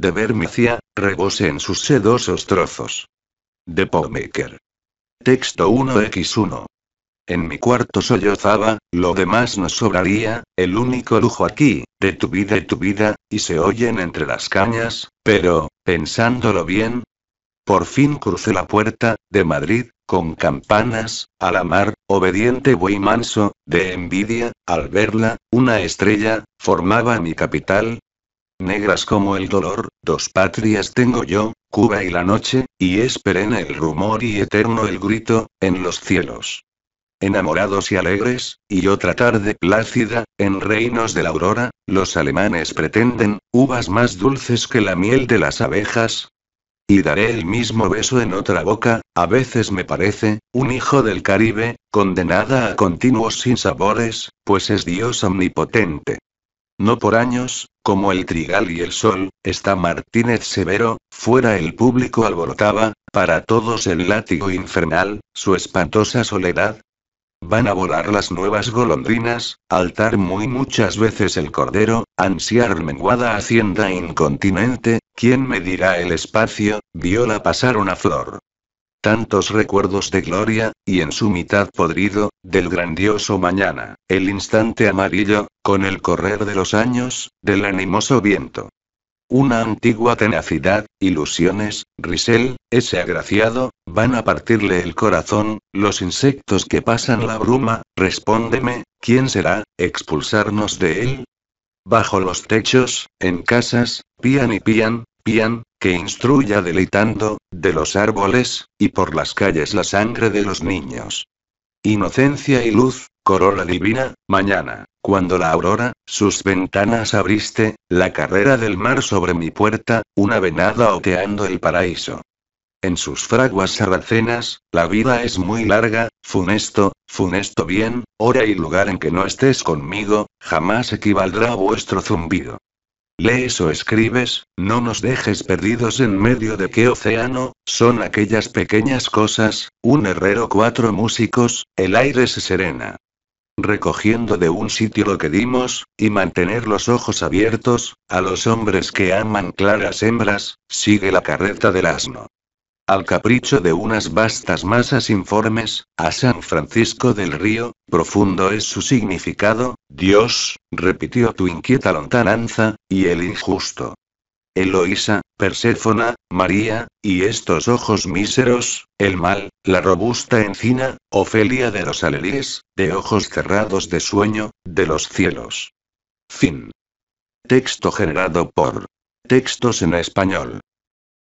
de Vermicia, rebose en sus sedosos trozos. De Powmaker. Texto 1x1. En mi cuarto sollozaba, lo demás nos sobraría, el único lujo aquí, de tu vida y tu vida, y se oyen entre las cañas, pero, pensándolo bien. Por fin crucé la puerta, de Madrid, con campanas, a la mar, obediente buey manso, de envidia, al verla, una estrella, formaba mi capital, negras como el dolor, dos patrias tengo yo, Cuba y la noche, y es el rumor y eterno el grito, en los cielos. Enamorados y alegres, y otra tarde plácida, en reinos de la aurora, los alemanes pretenden, uvas más dulces que la miel de las abejas. Y daré el mismo beso en otra boca, a veces me parece, un hijo del Caribe, condenada a continuos sinsabores, pues es Dios omnipotente. No por años, como el trigal y el sol, está Martínez Severo, fuera el público alborotaba, para todos el látigo infernal, su espantosa soledad. Van a volar las nuevas golondrinas, altar muy muchas veces el cordero, ansiar menguada hacienda incontinente, ¿quién me dirá el espacio? Viola pasar una flor, tantos recuerdos de gloria, y en su mitad podrido, del grandioso mañana, el instante amarillo, con el correr de los años, del animoso viento. Una antigua tenacidad, ilusiones, Risel, ese agraciado, van a partirle el corazón, los insectos que pasan la bruma, respóndeme, ¿quién será, expulsarnos de él? Bajo los techos, en casas, pían y pían, pían, que instruya deleitando, de los árboles, y por las calles la sangre de los niños. Inocencia y luz, corola divina, mañana, cuando la aurora, sus ventanas abriste, la carrera del mar sobre mi puerta, una venada oteando el paraíso. En sus fraguas sarracenas, la vida es muy larga, funesto, funesto bien, hora y lugar en que no estés conmigo, jamás equivaldrá vuestro zumbido lees o escribes, no nos dejes perdidos en medio de qué océano, son aquellas pequeñas cosas, un herrero cuatro músicos, el aire se serena. Recogiendo de un sitio lo que dimos, y mantener los ojos abiertos, a los hombres que aman claras hembras, sigue la carreta del asno al capricho de unas vastas masas informes, a San Francisco del Río, profundo es su significado, Dios, repitió tu inquieta lontananza, y el injusto. Eloísa, Perséfona, María, y estos ojos míseros, el mal, la robusta encina, Ofelia de los alelíes, de ojos cerrados de sueño, de los cielos. Fin. Texto generado por Textos en Español.